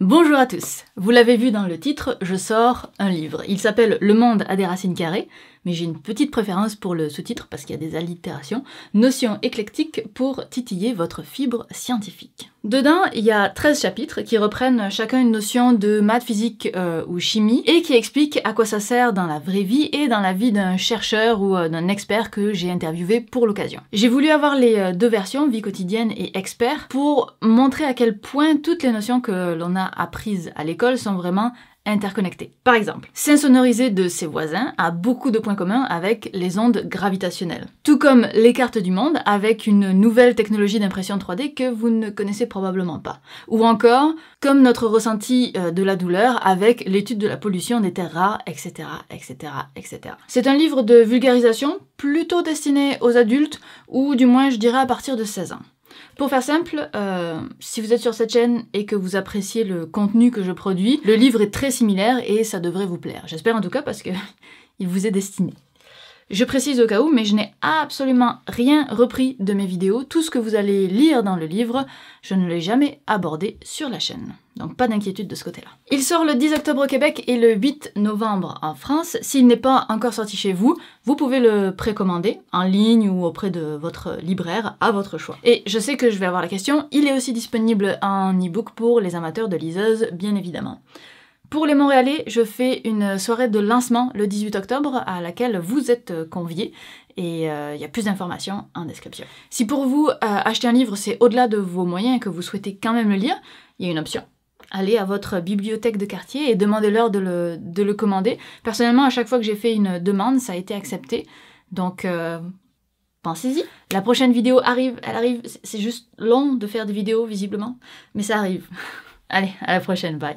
Bonjour à tous. Vous l'avez vu dans le titre, je sors un livre. Il s'appelle Le monde a des racines carrées, mais j'ai une petite préférence pour le sous-titre parce qu'il y a des allitérations. Notion éclectique pour titiller votre fibre scientifique. Dedans, il y a 13 chapitres qui reprennent chacun une notion de maths, physique euh, ou chimie et qui expliquent à quoi ça sert dans la vraie vie et dans la vie d'un chercheur ou euh, d'un expert que j'ai interviewé pour l'occasion. J'ai voulu avoir les euh, deux versions, vie quotidienne et expert, pour montrer à quel point toutes les notions que l'on a apprises à l'école sont vraiment interconnectés. Par exemple, s'insonoriser de ses voisins a beaucoup de points communs avec les ondes gravitationnelles. Tout comme les cartes du monde avec une nouvelle technologie d'impression 3D que vous ne connaissez probablement pas. Ou encore, comme notre ressenti euh, de la douleur avec l'étude de la pollution des terres rares, etc., etc., etc. C'est un livre de vulgarisation plutôt destiné aux adultes, ou du moins je dirais à partir de 16 ans. Pour faire simple, euh, si vous êtes sur cette chaîne et que vous appréciez le contenu que je produis, le livre est très similaire et ça devrait vous plaire. J'espère en tout cas parce que il vous est destiné. Je précise au cas où, mais je n'ai absolument rien repris de mes vidéos. Tout ce que vous allez lire dans le livre, je ne l'ai jamais abordé sur la chaîne. Donc pas d'inquiétude de ce côté-là. Il sort le 10 octobre au Québec et le 8 novembre en France. S'il n'est pas encore sorti chez vous, vous pouvez le précommander en ligne ou auprès de votre libraire à votre choix. Et je sais que je vais avoir la question, il est aussi disponible en e-book pour les amateurs de liseuses, bien évidemment. Pour les Montréalais, je fais une soirée de lancement le 18 octobre à laquelle vous êtes euh, conviés et euh, il y a plus d'informations en description. Si pour vous, euh, acheter un livre, c'est au-delà de vos moyens et que vous souhaitez quand même le lire, il y a une option. Allez à votre bibliothèque de quartier et demandez-leur de le, commander. Personnellement, à chaque fois que j'ai fait une demande, ça a été accepté. Donc, pensez-y. La prochaine vidéo arrive, elle arrive. C'est juste long de faire des vidéos, visiblement. Mais ça arrive. Allez, à la prochaine, bye.